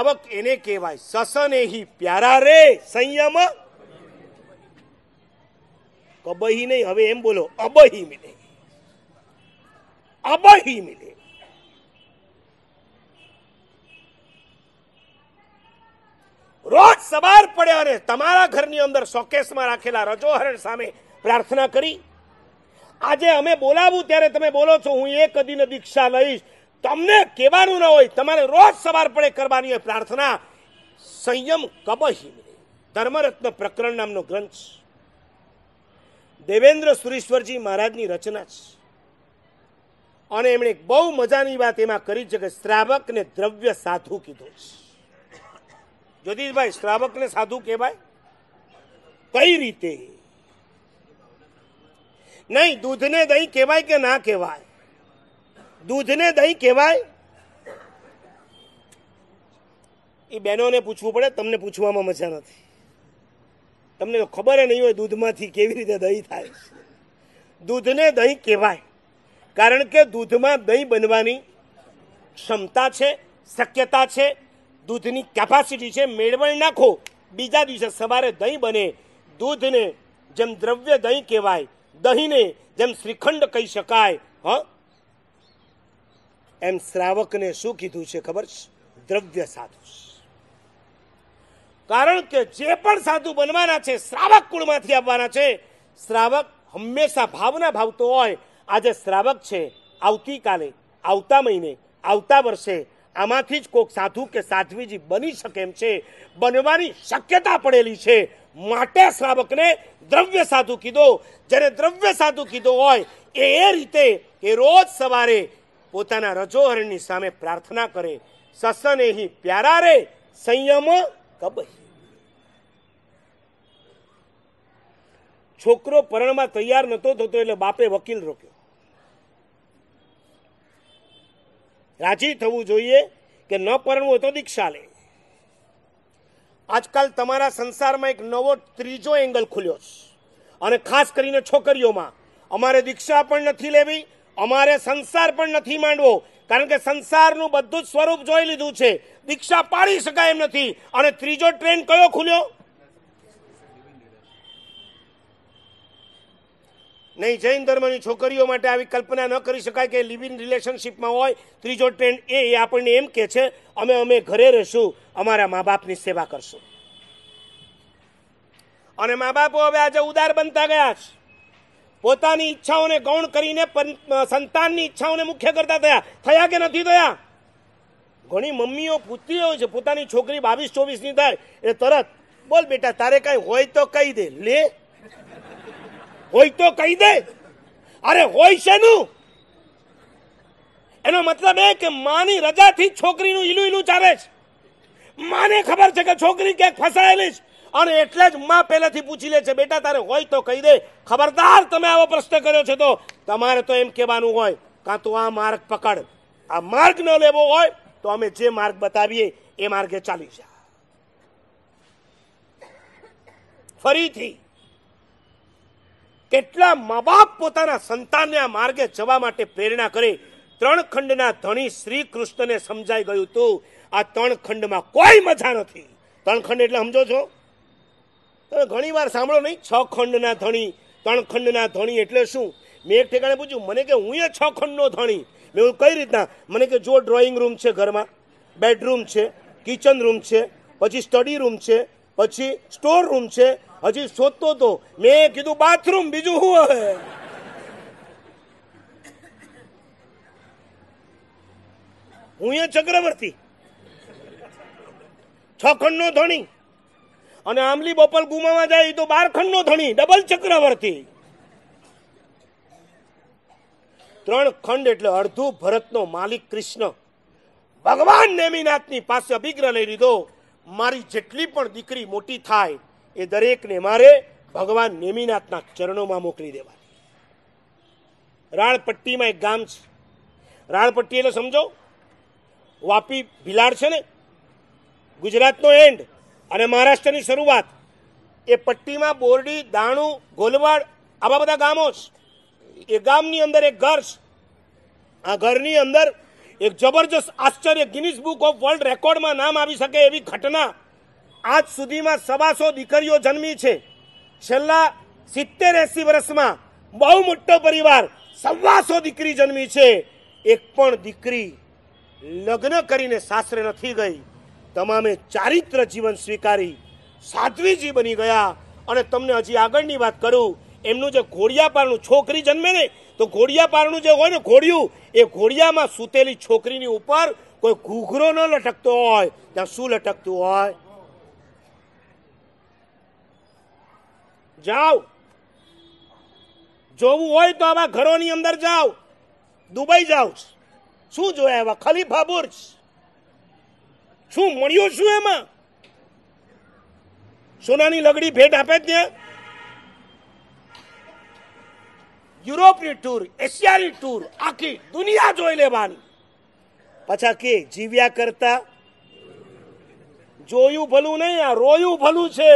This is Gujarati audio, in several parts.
આવક એને કહેવાય સસન એહી પ્યારા રે સંયમ કબહી નહીં હવે એમ બોલો અબહી મિલે અબહી મિલે રોજ સવાર પડ્યા અને તમારા ઘરની અંદર શોકેસમાં રાખેલા રજોહરણ સામે પ્રાર્થના કરી આજે અમે બોલાવું ત્યારે તમે બોલો છો હું એ કદીને દીક્ષા લઈશ તમને કહેવાનું ન હોય તમારે રોજ સવાર પડે કરવાની હોય પ્રાર્થના સંયમ કબહિમ ધર્મરત્ન પ્રકરણ નામનો ગ્રંથ દેવેન્દ્ર સુરેશ્વરજી મહારાજની રચના છે અને એમણે બહુ મજાની વાત એમાં કરી છે કે શ્રાવકને દ્રવ્ય સાધુ કીધું છે જ્યોતિષભાઈ શ્રાવકને સાધુ કહેવાય કઈ રીતે નહીં દૂધને દહીં કહેવાય કે ના કહેવાય દૂધને દહીં કહેવાય એ બહેનોને પૂછવું પડે તમને પૂછવામાં મજા નથી તમને તો ખબર નહીં હોય દૂધમાંથી કેવી રીતે દહીં થાય દૂધને દહીં કહેવાય કારણ કે દૂધમાં દહીં બનવાની ક્ષમતા છે શક્યતા છે દૂધની કેપાસિટી છે મેળવણ નાખો બીજા દિવસે સવારે દહીં બને દૂધને જેમ દ્રવ્ય દહીં કહેવાય દહીંને જેમ શ્રીખંડ કહી શકાય હા એમ શ્રાવકને શું કીધું છે ખબર છે દ્રવ્ય સાધુ કારણ કે જે પણ સાધુ બનવાના છે શ્રાવક કુળમાંથી આવવાના છે શ્રાવક હંમેશા ભાવના ભાવતો હોય આજે શ્રાવક છે આવતીકાલે આવતા મહિને આવતા વર્ષે આમાંથી જ કોઈક સાધુ કે સાધ્વીજી બની શકે એમ છે બનવાની શક્યતા પડેલી છે માટે શ્રાવકને દ્રવ્ય સાધુ કીધો જ્યારે દ્રવ્ય સાધુ કીધો હોય એ એ રીતે કે રોજ સવારે પોતાના રજોહરની સામે પ્રાર્થના કરે સસન એહી પ્યારા રે સંયમ કબહી છોકરો પરણમાં તૈયાર નતો થતો એટલે બાપે વકીલ રોક્યો રાજી થવું જોઈએ કે ન પરણવું તો દીક્ષા લે આજકાલ તમારા સંસારમાં એક નવો ત્રીજો એંગલ ખુલ્યો છે અને ખાસ કરીને છોકરીઓમાં અમારે દીક્ષા પણ નથી લેવી અમારે સંસાર પણ નથી માંડવો કારણ કે સંસારનું બધું જ સ્વરૂપ જોઈ લીધું છે દીક્ષા પાડી શકાય એમ નથી અને ત્રીજો ટ્રેન્ડ કયો ખુલ્યો નહીં જૈન ધર્મની છોકરીઓ માટે આવી કલ્પના ન કરી શકાય કે લિવ ઇન રિલેશનશીપમાં હોય ત્રીજો ટ્રેન્ડ એ આપણને એમ કે છે અમે અમે ઘરે રહીશું અમારા મા બાપની સેવા કરશું અને મા બાપો હવે આજે ઉદાર બનતા ગયા છે પોતાની ઈચ્છાઓને ગૌણ કરીને સંતાનની ઈચ્છાઓને મુખ્ય કરતા થયા થયા કે નથી થયા ઘણી મમ્મીઓ પૂછતી હોય છે પોતાની છોકરી બાવીસ ચોવીસની થાય એ તરત બોલ બેટા તારે કઈ હોય તો કહી દે લે હોય તો કહી દે અરે હોય શેનું એનો મતલબ એ કે માની રજાથી છોકરીનું ઈલું ઈલું ચાલે છે માને ખબર છે કે છોકરી ક્યાંક ફસાયેલી છે અને એટલે જ મા પહેલેથી પૂછી લે છે બેટા તારે હોય તો કહી દે ખબરદાર તમે આવો પ્રશ્ન કર્યો છે તો તમારે તો એમ કહેવાનું હોય કાં તો આ માર્ગ પકડ આ માર્ગ ન લેવો હોય તો અમે જે માર્ગ બતાવીએ એ માર્ગે ચાલી જા ફરીથી કેટલા મા બાપ પોતાના સંતાનને આ માર્ગે જવા માટે પ્રેરણા કરે ત્રણ ખંડના ધણી શ્રી કૃષ્ણને સમજાઈ ગયું હતું આ ત્રણ ખંડમાં કોઈ મજા નથી ત્રણ ખંડ એટલે સમજો છો તમે ઘણી વાર સાંભળો નહીં છ ખંડના ધણી ત્રણ ખંડના ધણી એટલે શું મેં એક ઠેકાણે પૂછ્યું મને કે હું એ છ ખંડનો ધણી મેં હું કઈ રીતના મને કે જો ડ્રોઈંગ રૂમ છે ઘરમાં બેડરૂમ છે કિચન રૂમ છે પછી સ્ટડી રૂમ છે પછી સ્ટોર રૂમ છે હજી શોધતો તો મેં કીધું બાથરૂમ બીજું શું હવે હું એ ચક્રવર્તી છ ખંડનો ધણી અને આંબલી બોપલ ગુમાવા જાય તો બાર ખંડનો ધણી ડબલ ચક્રવર્તી ત્રણ ખંડ એટલે અડધું ભરતનો માલિક કૃષ્ણ ભગવાન નેમિનાથની પાસે અભિગ્રહ લઈ લીધો મારી જેટલી પણ દીકરી મોટી થાય એ દરેકને મારે ભગવાન નેમિનાથના ચરણોમાં મોકલી દેવા રાણપટ્ટીમાં એક ગામ છે રાણપટ્ટી એટલે સમજો વાપી ભિલાડ છે ને ગુજરાતનો એન્ડ અને મહારાષ્ટ્રની શરૂઆત એ પટ્ટીમાં બોરડી દાણું ગોલવાડ આવા બધા ગામો છે એ ગામની અંદર એક ઘર છે આ ઘરની અંદર એક જબરજસ્ત આશ્ચર્ય ગિનિસ બુક ઓફ વર્લ્ડ રેકોર્ડમાં નામ આવી શકે એવી ઘટના આજ સુધીમાં સવાસો દીકરીઓ જન્મી છે છેલ્લા સિત્તેર એસી વર્ષમાં બહુ મોટો પરિવાર સવાસો દીકરી જન્મી છે એક પણ દીકરી લગ્ન કરીને સાસરે નથી ગઈ તમામે ચારિત્ર જીવન સ્વીકારી સાધ્વીજી બની ગયા અને તમને હજી આગળની વાત કરું એમનું જે ઘોડિયાપારનું છોકરી જન્મે ને તો ઘોડિયાપારનું જે હોય ને ઘોડિયું એ ઘોડિયામાં સૂતેલી છોકરીની ઉપર કોઈ ઘૂઘરો ન લટકતો હોય ત્યાં શું લટકતું હોય જાઓ જોવું હોય તો આવા ઘરોની અંદર જાઓ દુબઈ જાઓ શું જોયા એવા ખલીફા બુર્જ શું મળ્યું શું એમાં સોનાની લગડી ભેટ આપે જ ત્યાં યુરોપની ટૂર એશિયાની ટૂર આખી દુનિયા જોઈ લેવાની પાછા કે જીવ્યા કરતા જોયું ભલું નહીં આ રોયું ભલું છે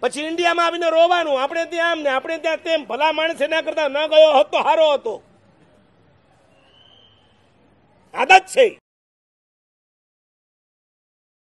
પછી ઇન્ડિયામાં આવીને રોવાનું આપણે ત્યાં આમ ને આપણે ત્યાં તેમ ભલા માણસ એના કરતા ન ગયો હતો હારો હતો આદત છે